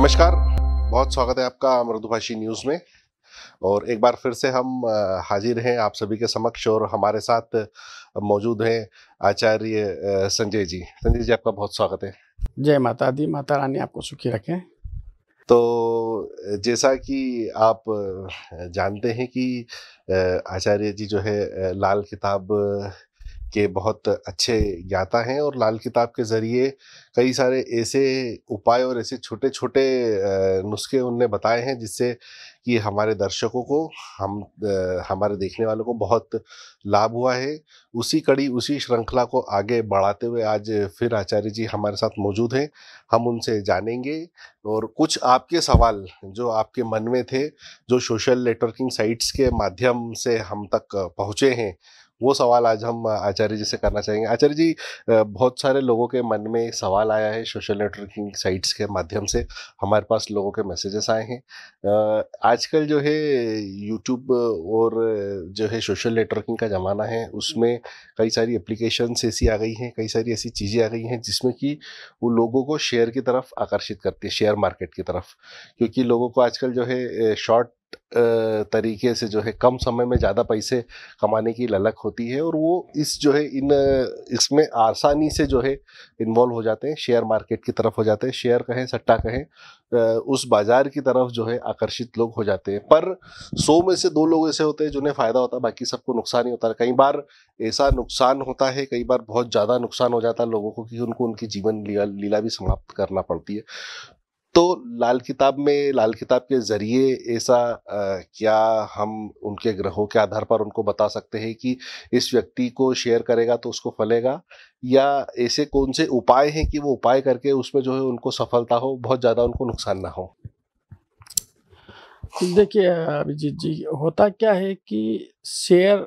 नमस्कार बहुत स्वागत है आपका मृदुभाषी न्यूज़ में और एक बार फिर से हम हाजिर हैं आप सभी के समक्ष और हमारे साथ मौजूद हैं आचार्य संजय जी संजय जी आपका बहुत स्वागत है जय माता दी माता रानी आपको सुखी रखें तो जैसा कि आप जानते हैं कि आचार्य जी जो है लाल किताब के बहुत अच्छे ज्ञाता हैं और लाल किताब के ज़रिए कई सारे ऐसे उपाय और ऐसे छोटे छोटे नुस्खे उनने बताए हैं जिससे कि हमारे दर्शकों को हम हमारे देखने वालों को बहुत लाभ हुआ है उसी कड़ी उसी श्रृंखला को आगे बढ़ाते हुए आज फिर आचार्य जी हमारे साथ मौजूद हैं हम उनसे जानेंगे और कुछ आपके सवाल जो आपके मन में थे जो सोशल नेटवर्किंग साइट्स के माध्यम से हम तक पहुँचे हैं वो सवाल आज हम आचार्य जी से करना चाहेंगे आचार्य जी बहुत सारे लोगों के मन में सवाल आया है सोशल नेटवर्किंग साइट्स के माध्यम से हमारे पास लोगों के मैसेजेस आए हैं आजकल जो है यूट्यूब और जो है सोशल नेटवर्किंग का ज़माना है उसमें कई सारी एप्लीकेशंस ऐसी आ गई हैं कई सारी ऐसी चीज़ें आ गई हैं जिसमें कि वो लोगों को शेयर की तरफ आकर्षित करती है शेयर मार्केट की तरफ क्योंकि लोगों को आजकल जो है शॉर्ट तरीके से जो है कम समय में ज़्यादा पैसे कमाने की ललक होती है और वो इस जो है इन इसमें आसानी से जो है इन्वॉल्व हो जाते हैं शेयर मार्केट की तरफ हो जाते हैं शेयर कहें सट्टा कहें उस बाज़ार की तरफ जो है आकर्षित लोग हो जाते हैं पर सौ में से दो लोग ऐसे होते हैं जिन्हें फ़ायदा होता है बाकी सबको नुकसान ही होता है कई बार ऐसा नुकसान होता है कई बार बहुत ज़्यादा नुकसान हो जाता है लोगों को कि उनको उनकी जीवन लीला लीला भी समाप्त करना पड़ती है तो लाल किताब में लाल किताब के जरिए ऐसा क्या हम उनके ग्रहों के आधार पर उनको बता सकते हैं कि इस व्यक्ति को शेयर करेगा तो उसको फलेगा या ऐसे कौन से उपाय हैं कि वो उपाय करके उसमें जो है उनको सफलता हो बहुत ज़्यादा उनको नुकसान ना हो देखिए अभिजीत जी होता क्या है कि शेयर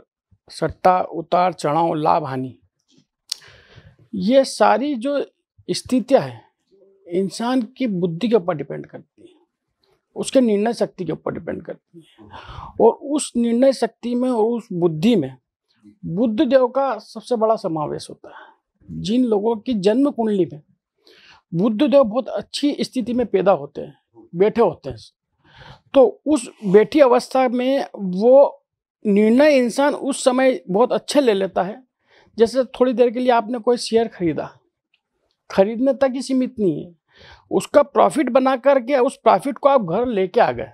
सट्टा उतार चढ़ाव लाभ हानि ये सारी जो स्थितियाँ हैं इंसान की बुद्धि के ऊपर डिपेंड करती है उसके निर्णय शक्ति के ऊपर डिपेंड करती है और उस निर्णय शक्ति में और उस बुद्धि में बुद्ध देव का सबसे बड़ा समावेश होता है जिन लोगों की जन्म कुंडली में बुद्ध देव बहुत अच्छी स्थिति में पैदा होते हैं बैठे होते हैं तो उस बैठी अवस्था में वो निर्णय इंसान उस समय बहुत अच्छे ले लेता है जैसे थोड़ी देर के लिए आपने कोई शेयर खरीदा खरीदने तक ही सीमित नहीं है उसका प्रॉफिट बना करके उस प्रॉफिट को आप घर लेके आ गए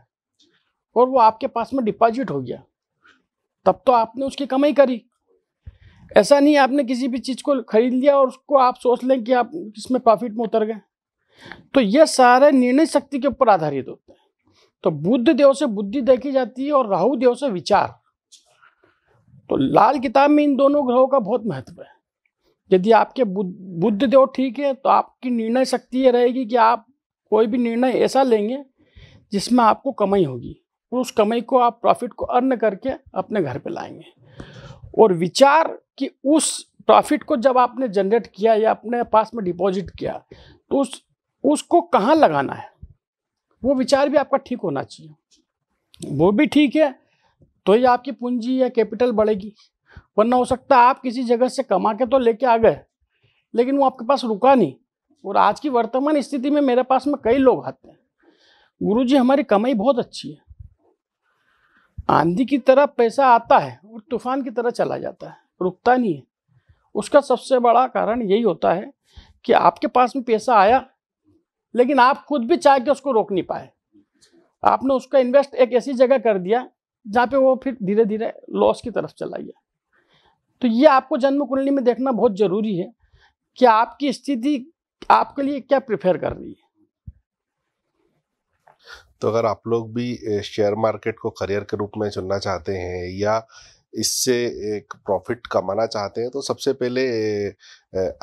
और वो आपके पास में डिपॉजिट हो गया तब तो आपने उसकी कमाई करी ऐसा नहीं आपने किसी भी चीज़ को खरीद लिया और उसको आप सोच लें कि आप इसमें प्रॉफिट में उतर गए तो ये सारे निर्णय शक्ति के ऊपर आधारित होते हैं तो बुद्ध देव से बुद्धि देखी जाती है और राहु देव से विचार तो लाल किताब में इन दोनों ग्रहों का बहुत महत्व है यदि आपके बुद्ध देव ठीक है तो आपकी निर्णय शक्ति ये रहेगी कि आप कोई भी निर्णय ऐसा लेंगे जिसमें आपको कमाई होगी उस कमाई को आप प्रॉफिट को अर्न करके अपने घर पे लाएंगे और विचार कि उस प्रॉफिट को जब आपने जनरेट किया या अपने पास में डिपॉजिट किया तो उस उसको कहाँ लगाना है वो विचार भी आपका ठीक होना चाहिए वो भी ठीक है तो ही आपकी पूंजी या कैपिटल बढ़ेगी वरना हो सकता है आप किसी जगह से कमा के तो लेके आ गए लेकिन वो आपके पास रुका नहीं और आज की वर्तमान स्थिति में मेरे पास में कई लोग आते हैं गुरु जी हमारी कमाई बहुत अच्छी है आंधी की तरह पैसा आता है और तूफान की तरह चला जाता है रुकता नहीं है उसका सबसे बड़ा कारण यही होता है कि आपके पास में पैसा आया लेकिन आप खुद भी चाह के उसको रोक नहीं पाए आपने उसका इन्वेस्ट एक ऐसी जगह कर दिया जहाँ पे वो फिर धीरे धीरे लॉस की तरफ चला गया तो ये आपको जन्म कुंडली में देखना बहुत ज़रूरी है कि आपकी स्थिति आपके लिए क्या प्रिफेयर कर रही है तो अगर आप लोग भी शेयर मार्केट को करियर के रूप में चुनना चाहते हैं या इससे एक प्रॉफिट कमाना चाहते हैं तो सबसे पहले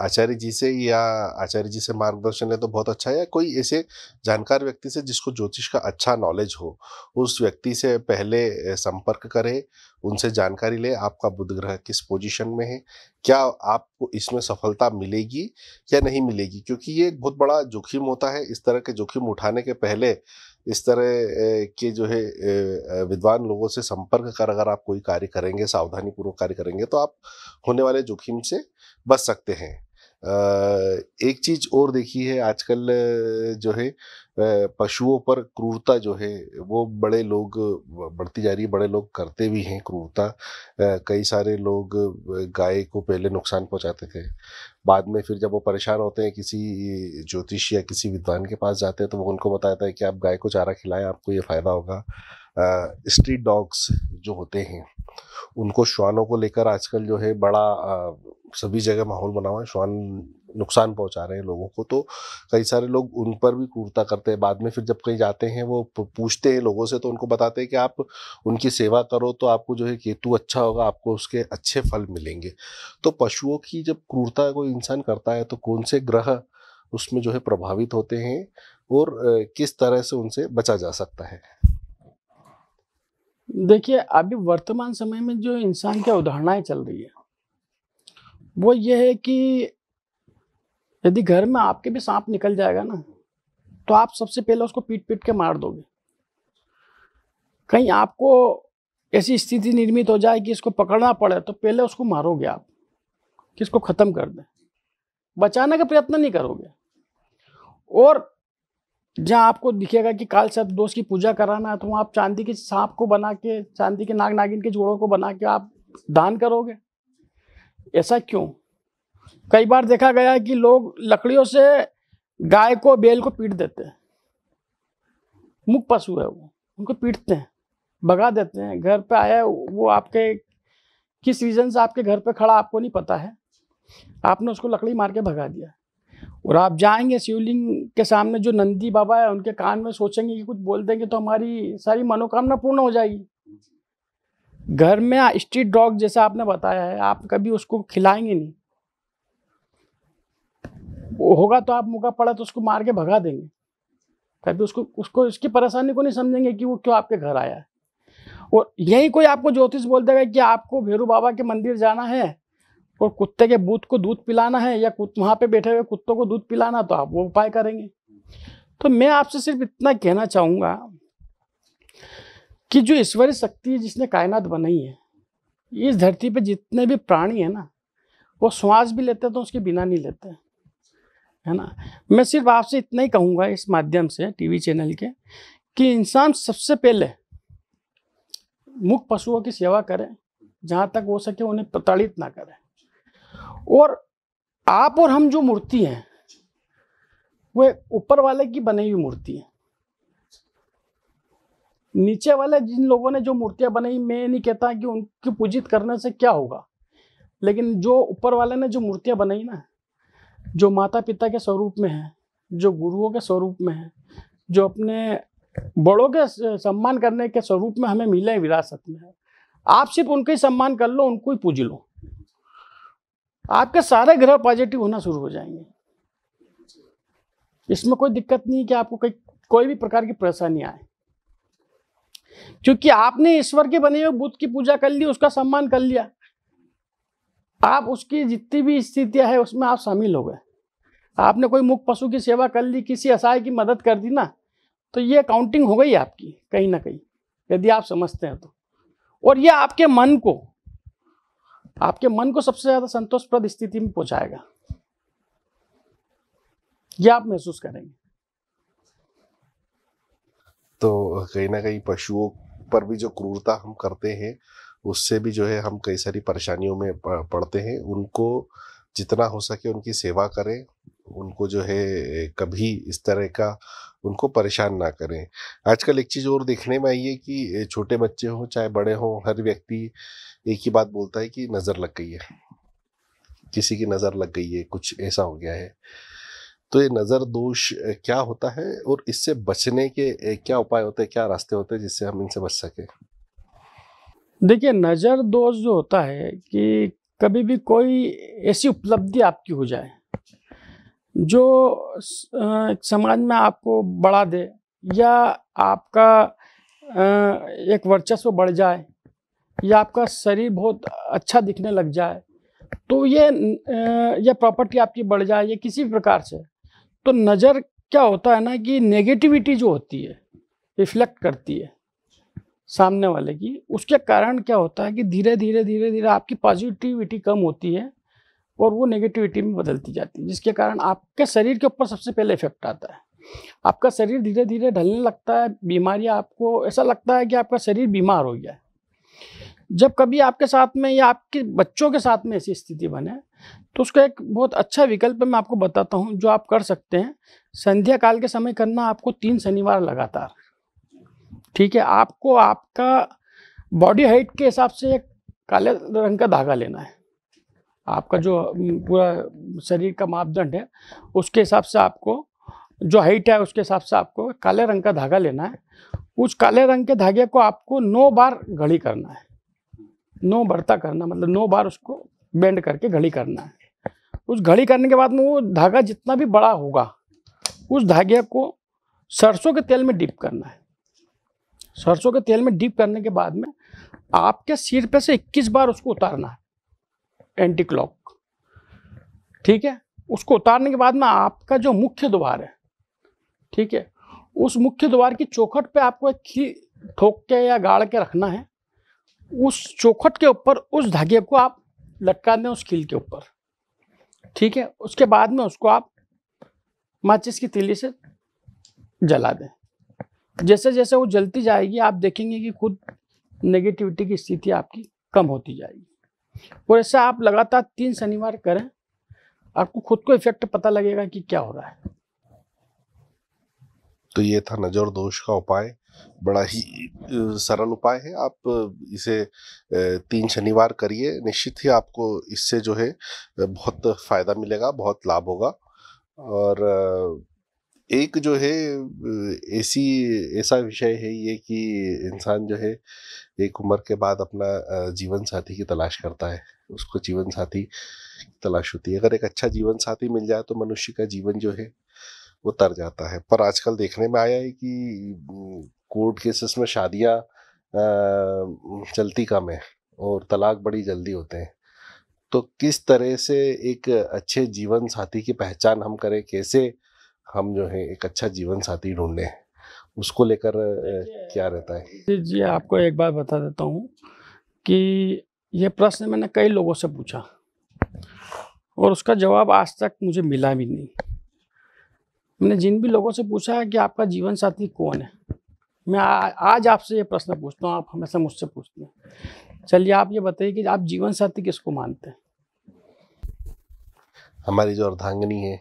आचार्य जी से या आचार्य जी से मार्गदर्शन ले तो बहुत अच्छा है या कोई ऐसे जानकार व्यक्ति से जिसको ज्योतिष का अच्छा नॉलेज हो उस व्यक्ति से पहले संपर्क करें उनसे जानकारी ले आपका बुध ग्रह किस पोजीशन में है क्या आपको इसमें सफलता मिलेगी या नहीं मिलेगी क्योंकि ये एक बहुत बड़ा जोखिम होता है इस तरह के जोखिम उठाने के पहले इस तरह के जो है विद्वान लोगों से संपर्क कर अगर आप कोई कार्य करेंगे सावधानी पूर्वक कार्य करेंगे तो आप होने वाले जोखिम से बच सकते हैं एक चीज और देखी है आजकल जो है पशुओं पर क्रूरता जो है वो बड़े लोग बढ़ती जा रही है बड़े लोग करते भी हैं क्रूरता कई सारे लोग गाय को पहले नुकसान पहुंचाते थे बाद में फिर जब वो परेशान होते हैं किसी ज्योतिष या किसी विद्वान के पास जाते हैं तो वो उनको बताता है कि आप गाय को चारा खिलाएं आपको ये फ़ायदा होगा स्ट्रीट डॉग्स जो होते हैं उनको श्वानों को लेकर आजकल जो है बड़ा सभी जगह माहौल बना हुआ है श्वान नुकसान पहुंचा रहे हैं लोगों को तो कई सारे लोग उन पर भी क्रूरता करते हैं बाद में फिर जब कहीं जाते हैं वो पूछते हैं लोगों से तो उनको बताते हैं कि आप उनकी सेवा करो तो आपको जो है केतु अच्छा होगा आपको उसके अच्छे फल मिलेंगे तो पशुओं की जब क्रूरता कोई इंसान करता है तो कौन से ग्रह उसमें जो है प्रभावित होते हैं और किस तरह से उनसे बचा जा सकता है देखिए अभी वर्तमान समय में जो इंसान की अवधारणाएं चल रही है वो ये है कि यदि घर में आपके भी सांप निकल जाएगा ना तो आप सबसे पहले उसको पीट पीट के मार दोगे कहीं आपको ऐसी स्थिति निर्मित हो जाए कि इसको पकड़ना पड़े तो पहले उसको मारोगे आप कि इसको ख़त्म कर दें बचाने का प्रयत्न नहीं करोगे और जहाँ आपको दिखेगा कि काल सब दोष की पूजा कराना है तो वहाँ आप चांदी के सांप को बना के चांदी के नाग नागिन के जोड़ों को बना के आप दान करोगे ऐसा क्यों कई बार देखा गया है कि लोग लकड़ियों से गाय को बेल को पीट देते हैं मुख पशु है वो उनको पीटते हैं भगा देते हैं घर पे आया वो आपके किस रीज़न से आपके घर पे खड़ा आपको नहीं पता है आपने उसको लकड़ी मार के भगा दिया और आप जाएंगे शिवलिंग के सामने जो नंदी बाबा है उनके कान में सोचेंगे कि कुछ बोल देंगे तो हमारी सारी मनोकामना पूर्ण हो जाएगी घर में स्ट्रीट डॉग जैसा आपने बताया है आप कभी उसको खिलाएंगे नहीं होगा तो आप मौका पड़ा तो उसको मार के भगा देंगे कभी उसको उसको इसकी परेशानी को नहीं समझेंगे कि वो क्यों आपके घर आया है और यही कोई आपको ज्योतिष बोल देगा कि आपको भैरू बाबा के मंदिर जाना है और कुत्ते के बूथ को दूध पिलाना है या कुत वहाँ पे बैठे हुए कुत्तों को दूध पिलाना तो आप वो उपाय करेंगे तो मैं आपसे सिर्फ इतना कहना चाहूँगा कि जो ईश्वरीय शक्ति जिसने कायनात बनाई है इस धरती पे जितने भी प्राणी हैं ना वो श्वास भी लेते हैं तो उसके बिना नहीं लेते है ना मैं सिर्फ आपसे इतना ही कहूँगा इस माध्यम से टीवी चैनल के कि इंसान सबसे पहले मुख पशुओं की सेवा करें जहाँ तक हो सके उन्हें प्रताड़ित ना करें और आप और हम जो मूर्ति हैं वह ऊपर वाले की बनी हुई मूर्ति है नीचे वाले जिन लोगों ने जो मूर्तियां बनाई मैं नहीं कहता कि उनकी पूजित करने से क्या होगा लेकिन जो ऊपर वाले ने जो मूर्तियां बनाई ना जो माता पिता के स्वरूप में है जो गुरुओं के स्वरूप में है जो अपने बड़ों के सम्मान करने के स्वरूप में हमें मिले विरासत में आप सिर्फ उनका ही सम्मान कर लो उनको ही पूज लो आपके सारे ग्रह पॉजिटिव होना शुरू हो जाएंगे इसमें कोई दिक्कत नहीं कि आपको कोई कोई भी प्रकार की परेशानी आए क्योंकि आपने ईश्वर के बने हुए बुद्ध की पूजा कर ली उसका सम्मान कर लिया आप उसकी जितनी भी स्थितियां है उसमें आप शामिल हो गए आपने कोई मुख पशु की सेवा कर ली किसी असहाय की मदद कर दी ना तो ये काउंटिंग हो गई आपकी कहीं ना कहीं यदि आप समझते हैं तो और ये आपके मन को आपके मन को सबसे ज्यादा संतोषप्रद स्थिति में पहुंचाएगा यह आप महसूस करेंगे तो कहीं ना कहीं पशुओं पर भी जो क्रूरता हम करते हैं उससे भी जो है हम कई सारी परेशानियों में पड़ते हैं उनको जितना हो सके उनकी सेवा करें उनको जो है कभी इस तरह का उनको परेशान ना करें आजकल एक चीज़ और देखने में आई है कि छोटे बच्चे हों चाहे बड़े हों हर व्यक्ति एक ही बात बोलता है कि नज़र लग गई है किसी की नज़र लग गई है कुछ ऐसा हो गया है तो ये नज़र दोष क्या होता है और इससे बचने के क्या उपाय होते हैं क्या रास्ते होते हैं जिससे हम इनसे बच सकें देखिए नज़र दोष जो होता है कि कभी भी कोई ऐसी उपलब्धि आपकी हो जाए जो समाज में आपको बढ़ा दे या आपका एक वर्चस्व बढ़ जाए या आपका शरीर बहुत अच्छा दिखने लग जाए तो ये या प्रॉपर्टी आपकी बढ़ जाए या किसी भी प्रकार से तो नज़र क्या होता है ना कि नेगेटिविटी जो होती है रिफ्लेक्ट करती है सामने वाले की उसके कारण क्या होता है कि धीरे धीरे धीरे धीरे आपकी पॉजिटिविटी कम होती है और वो नेगेटिविटी में बदलती जाती है जिसके कारण आपके शरीर के ऊपर सबसे पहले इफेक्ट आता है आपका शरीर धीरे धीरे ढलने लगता है बीमारियाँ आपको ऐसा लगता है कि आपका शरीर बीमार हो गया है जब कभी आपके साथ में या आपके बच्चों के साथ में ऐसी स्थिति बने तो उसका एक बहुत अच्छा विकल्प मैं आपको बताता हूँ जो आप कर सकते हैं संध्या काल के समय करना आपको तीन शनिवार लगातार ठीक है आपको आपका बॉडी हाइट के हिसाब से एक काले रंग का धागा लेना है आपका जो पूरा शरीर का मापदंड है उसके हिसाब से आपको जो हाइट है उसके हिसाब से आपको काले रंग का धागा लेना है उस काले रंग के धागे को आपको नौ बार घड़ी करना है नौ बढ़ता करना मतलब नौ बार उसको बेंड करके घड़ी करना है उस घड़ी करने के बाद में वो धागा जितना भी बड़ा होगा उस धागे को सरसों के तेल में डिप करना है सरसों के तेल में डिप करने के बाद में आपके सिर पे से 21 बार उसको उतारना है एंटी क्लॉक ठीक है उसको उतारने के बाद में आपका जो मुख्य द्वार है ठीक है उस मुख्य द्वार की चौखट पे आपको एक खी ठोक के या गाड़ के रखना है उस चौखट के ऊपर उस धागे को आप लटका दें उस कील के ऊपर ठीक है उसके बाद में उसको आप माचिस की तीली से जला दें जैसे जैसे वो जलती जाएगी आप देखेंगे कि खुद नेगेटिविटी की स्थिति आपकी कम होती जाएगी और ऐसा आप लगातार तीन शनिवार करें आपको खुद को इफेक्ट पता लगेगा कि क्या हो रहा है तो ये था नजर दोष का उपाय बड़ा ही सरल उपाय है आप इसे तीन शनिवार करिए निश्चित ही आपको इससे जो है बहुत फ़ायदा मिलेगा बहुत लाभ होगा और एक जो है ऐसी ऐसा विषय है ये कि इंसान जो है एक उम्र के बाद अपना जीवन साथी की तलाश करता है उसको जीवन साथी की तलाश होती है अगर एक अच्छा जीवन साथी मिल जाए तो मनुष्य का जीवन जो है वो तर जाता है पर आजकल देखने में आया है कि कोर्ट केसेस में शादियाँ चलती कम है और तलाक बड़ी जल्दी होते हैं तो किस तरह से एक अच्छे जीवन साथी की पहचान हम करें कैसे हम जो है एक अच्छा जीवन साथी ढूंढने उसको लेकर क्या रहता है जी आपको एक बार बता देता हूँ कि यह प्रश्न मैंने कई लोगों से पूछा और उसका जवाब आज तक मुझे मिला भी नहीं मैंने जिन भी लोगों से पूछा है कि आपका जीवन साथी कौन है मैं आ, आज आपसे ये प्रश्न पूछता हूँ आप हमेशा मुझसे पूछते हैं चलिए आप ये बताइए कि आप जीवन साथी किसको मानते हैं हमारी जो अर्धांगनी है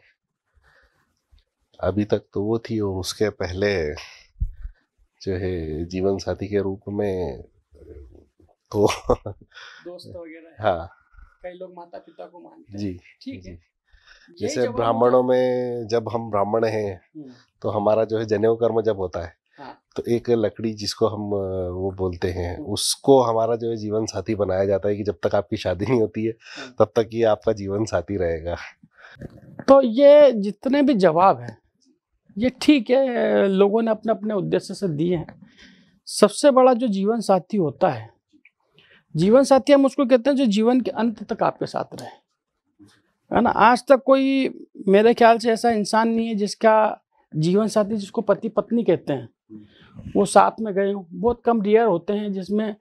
अभी तक तो वो थी और उसके पहले जो है जीवन साथी के रूप में तो दोस्त वगैरह हाँ कई लोग माता पिता को मानते जी ठीक है जैसे ब्राह्मणों में जब हम ब्राह्मण हैं हम्म। तो हमारा जो है जनेऊ कर्म जब होता है हाँ। तो एक लकड़ी जिसको हम वो बोलते हैं हम्म। उसको हमारा जो है जीवन साथी बनाया जाता है कि जब तक आपकी शादी नहीं होती है हम्म। तब तक ये आपका जीवन साथी रहेगा तो ये जितने भी जवाब हैं ये ठीक है लोगों ने अपने अपने उद्देश्य से दिए हैं सबसे बड़ा जो जीवन साथी होता है जीवन साथी हम उसको कहते हैं जो जीवन के अंत तक आपके साथ रहे है ना आज तक कोई मेरे ख्याल से ऐसा इंसान नहीं है जिसका जीवन साथी जिसको पति पत्नी कहते हैं वो साथ में गए हों बहुत कम रियर होते हैं जिसमें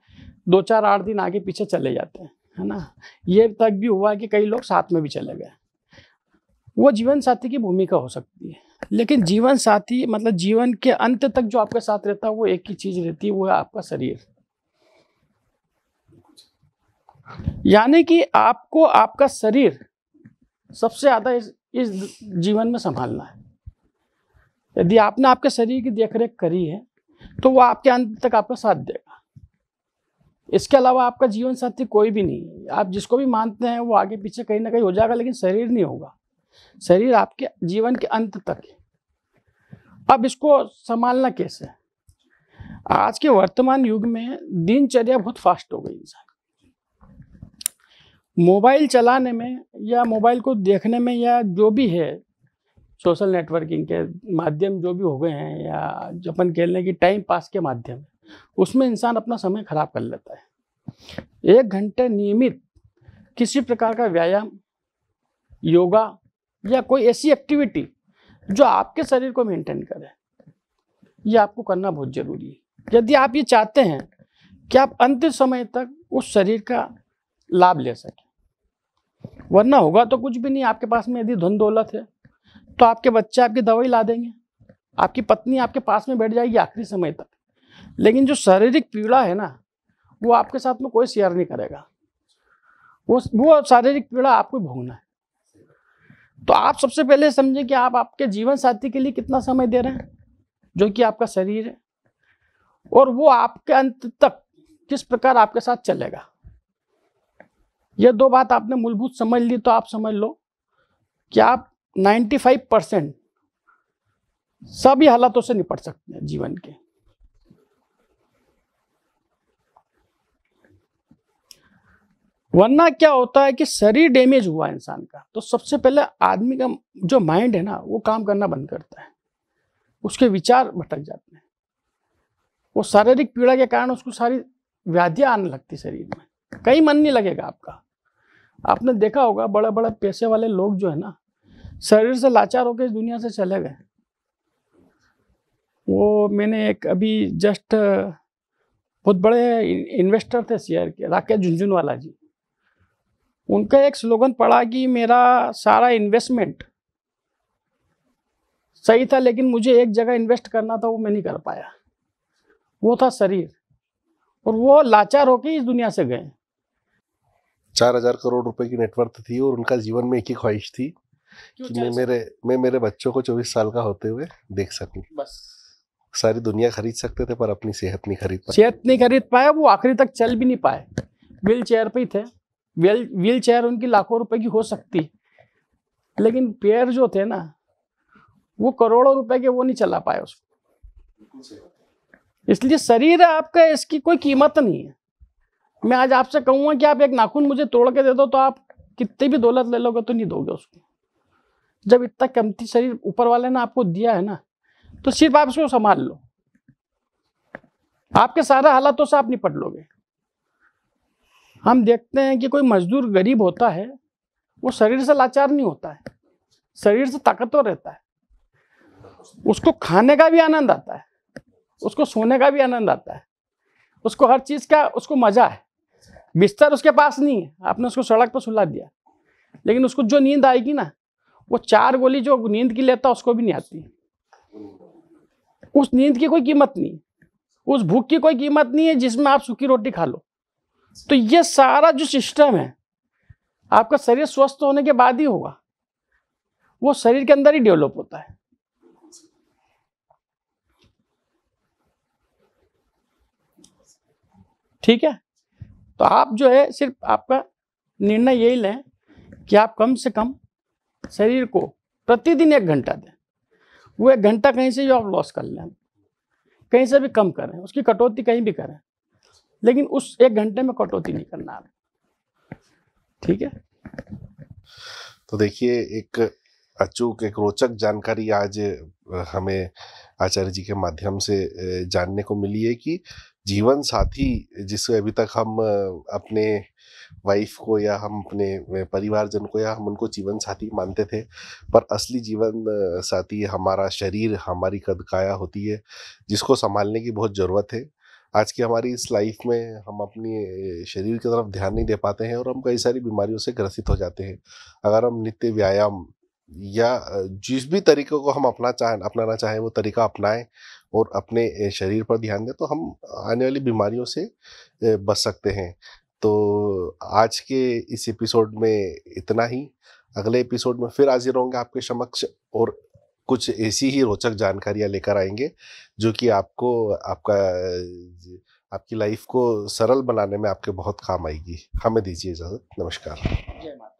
दो चार आठ दिन आगे पीछे चले जाते हैं है ना ये तक भी हुआ कि कई लोग साथ में भी चले गए वो जीवन साथी की भूमिका हो सकती है लेकिन जीवन साथी मतलब जीवन के अंत तक जो आपके साथ रहता है वो एक ही चीज रहती है वो है आपका शरीर यानी कि आपको आपका शरीर सबसे ज़्यादा इस, इस जीवन में संभालना है यदि आपने आपके शरीर की देखरेख करी है तो वो आपके अंत तक आपका साथ देगा इसके अलावा आपका जीवन साथी कोई भी नहीं आप जिसको भी मानते हैं वो आगे पीछे कहीं ना कहीं हो जाएगा लेकिन शरीर नहीं होगा शरीर आपके जीवन के अंत तक है अब इसको संभालना कैसे आज के वर्तमान युग में दिनचर्या बहुत फास्ट हो गई इंसान मोबाइल चलाने में या मोबाइल को देखने में या जो भी है सोशल नेटवर्किंग के माध्यम जो भी हो गए हैं या अपन खेलने की टाइम पास के माध्यम उसमें इंसान अपना समय खराब कर लेता है एक घंटे नियमित किसी प्रकार का व्यायाम योगा या कोई ऐसी एक्टिविटी जो आपके शरीर को मेंटेन करे ये आपको करना बहुत जरूरी है यदि आप ये चाहते हैं कि आप अंतिम समय तक उस शरीर का लाभ ले सकें वरना होगा तो कुछ भी नहीं आपके पास में यदि धन दौलत है तो आपके बच्चे आपकी दवाई ला देंगे आपकी पत्नी आपके पास में बैठ जाएगी आखिरी समय तक लेकिन जो शारीरिक पीड़ा है ना वो आपके साथ में कोई शेयर नहीं करेगा वो वो शारीरिक पीड़ा आपको भोगना है तो आप सबसे पहले समझें कि आप आपके जीवन साथी के लिए कितना समय दे रहे हैं जो कि आपका शरीर है और वो आपके अंत तक किस प्रकार आपके साथ चलेगा ये दो बात आपने मूलभूत समझ ली तो आप समझ लो कि आप 95 परसेंट सभी हालातों से निपट सकते हैं जीवन के वरना क्या होता है कि शरीर डैमेज हुआ इंसान का तो सबसे पहले आदमी का जो माइंड है ना वो काम करना बंद करता है उसके विचार भटक जाते हैं वो शारीरिक पीड़ा के कारण उसको सारी व्याधियां आने लगती शरीर में कहीं मन नहीं लगेगा आपका आपने देखा होगा बड़े बड़े पैसे वाले लोग जो है ना शरीर से लाचार होकर इस दुनिया से चले गए वो मैंने एक अभी जस्ट बहुत बड़े इन्वेस्टर थे शेयर के राकेश झुंझुनवाला जी उनका एक स्लोगन पड़ा कि मेरा सारा इन्वेस्टमेंट सही था लेकिन मुझे एक जगह इन्वेस्ट करना था वो मैं नहीं कर पाया वो था शरीर और वो लाचार होके इस दुनिया से गए चार हजार करोड़ रुपए की नेटवर्थ थी और उनका जीवन में एक ही ख्वाहिश थी कि मैं मेरे मैं मेरे बच्चों को चौबीस साल का होते हुए देख सकूं बस सारी दुनिया खरीद सकते थे पर अपनी सेहत नहीं खरीद पाए सेहत नहीं खरीद पाए वो आखिरी तक चल भी नहीं पाए व्हील चेयर पे ही थे व्हील व्हील चेयर उनकी लाखों रुपए की हो सकती लेकिन पेड़ जो थे ना वो करोड़ों रुपए के वो नहीं चला पाए उसको इसलिए शरीर है आपका इसकी कोई कीमत नहीं है मैं आज आपसे कहूंगा कि आप एक नाखून मुझे तोड़ के दे दो तो आप कितनी भी दौलत ले लोगे तो नहीं दोगे उसको जब इतना कमती शरीर ऊपर वाले ने आपको दिया है ना तो सिर्फ आप उसको संभाल लो आपके सारे हालातों से आप निपट लोगे हम देखते हैं कि कोई मजदूर गरीब होता है वो शरीर से लाचार नहीं होता है शरीर से ताकतवर रहता है उसको खाने का भी आनंद आता है उसको सोने का भी आनंद आता है उसको हर चीज़ का उसको मज़ा है बिस्तर उसके पास नहीं है आपने उसको सड़क पर सुला दिया लेकिन उसको जो नींद आएगी ना वो चार गोली जो नींद की लेता उसको भी नहीं आती उस नींद की कोई कीमत नहीं उस भूख की कोई कीमत नहीं है जिसमें आप सूखी रोटी खा लो तो ये सारा जो सिस्टम है आपका शरीर स्वस्थ होने के बाद ही होगा वो शरीर के अंदर ही डेवलप होता है ठीक है तो आप जो है सिर्फ आपका निर्णय यही लें कि आप कम से कम शरीर को प्रतिदिन एक घंटा दें वो एक घंटा कहीं से जो आप लॉस कर लें कहीं से भी कम करें उसकी कटौती कहीं भी करें लेकिन उस एक घंटे में कटौती नहीं करना है ठीक है तो देखिए एक अचूक एक रोचक जानकारी आज हमें आचार्य जी के माध्यम से जानने को मिली है कि जीवन साथी जिसे अभी तक हम अपने वाइफ को या हम अपने परिवारजन को या हम उनको जीवन साथी मानते थे पर असली जीवन साथी हमारा शरीर हमारी कदकाया होती है जिसको संभालने की बहुत ज़रूरत है आज की हमारी इस लाइफ में हम अपने शरीर की तरफ ध्यान नहीं दे पाते हैं और हम कई सारी बीमारियों से ग्रसित हो जाते हैं अगर हम नित्य व्यायाम या जिस भी तरीके को हम अपना चाहें अपनाना चाहें वो तरीका अपनाएं और अपने शरीर पर ध्यान दें तो हम आने वाली बीमारियों से बच सकते हैं तो आज के इस एपिसोड में इतना ही अगले एपिसोड में फिर हाजिर होंगे आपके समक्ष और कुछ ऐसी ही रोचक जानकारियाँ लेकर आएंगे जो कि आपको आपका आपकी लाइफ को सरल बनाने में आपके बहुत काम आएगी हमें दीजिए इजाज़त नमस्कार